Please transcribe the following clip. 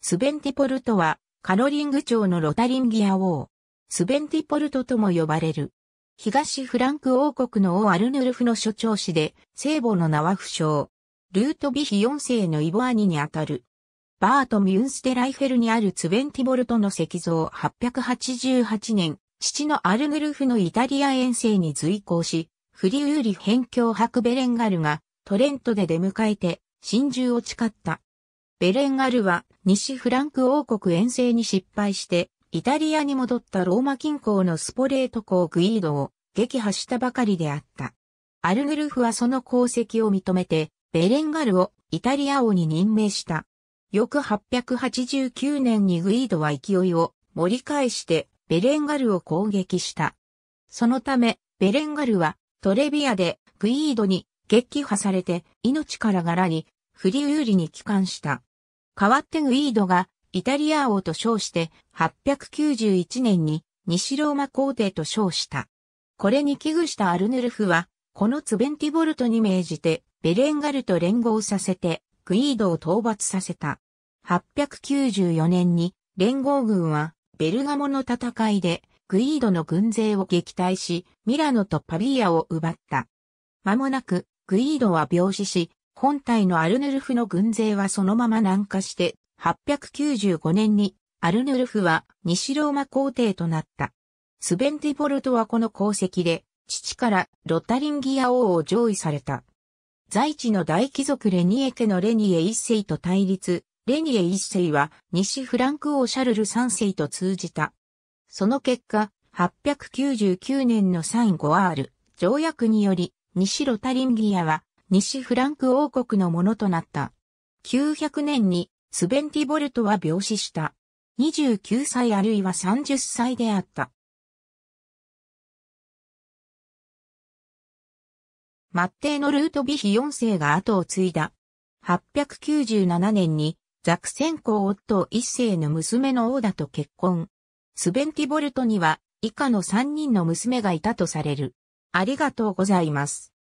スベンティポルトは、カロリング朝のロタリンギア王。スベンティポルトとも呼ばれる。東フランク王国の王アルヌルフの所長氏で、聖母の名は不詳。ルートビヒ4世のイボアニにあたる。バート・ミュンステライフェルにあるツベンティボルトの石像888年、父のアルヌルフのイタリア遠征に随行し、フリウーリ辺境博ベレンガルがトレントで出迎えて真珠を誓った。ベレンガルは西フランク王国遠征に失敗して、イタリアに戻ったローマ近郊のスポレート港グイードを撃破したばかりであった。アルグルフはその功績を認めて、ベレンガルをイタリア王に任命した。翌889年にグイードは勢いを盛り返してベレンガルを攻撃した。そのため、ベレンガルはトレビアでグイードに撃破されて命から柄にフリウーリに帰還した。代わってグイードがイタリア王と称して891年に西ローマ皇帝と称した。これに危惧したアルヌルフは、このツベンティボルトに命じてベレンガルと連合させてグイードを討伐させた。894年に連合軍はベルガモの戦いでグイードの軍勢を撃退し、ミラノとパビーアを奪った。間もなく、グイードは病死し、本体のアルヌルフの軍勢はそのまま南下して、895年にアルヌルフは西ローマ皇帝となった。スベンティボルトはこの功績で、父からロタリンギア王を上位された。在地の大貴族レニエ家のレニエ一世と対立、レニエ一世は西フランク王シャルル三世と通じた。その結果、899年のサインゴアール条約により、西ロタリンギアは西フランク王国のものとなった。900年にスベンティボルトは病死した。29歳あるいは30歳であった。末帝のルートビヒ4世が後を継いだ。897年にザクセン公夫1世の娘の王だと結婚。スベンティボルトには以下の3人の娘がいたとされる。ありがとうございます。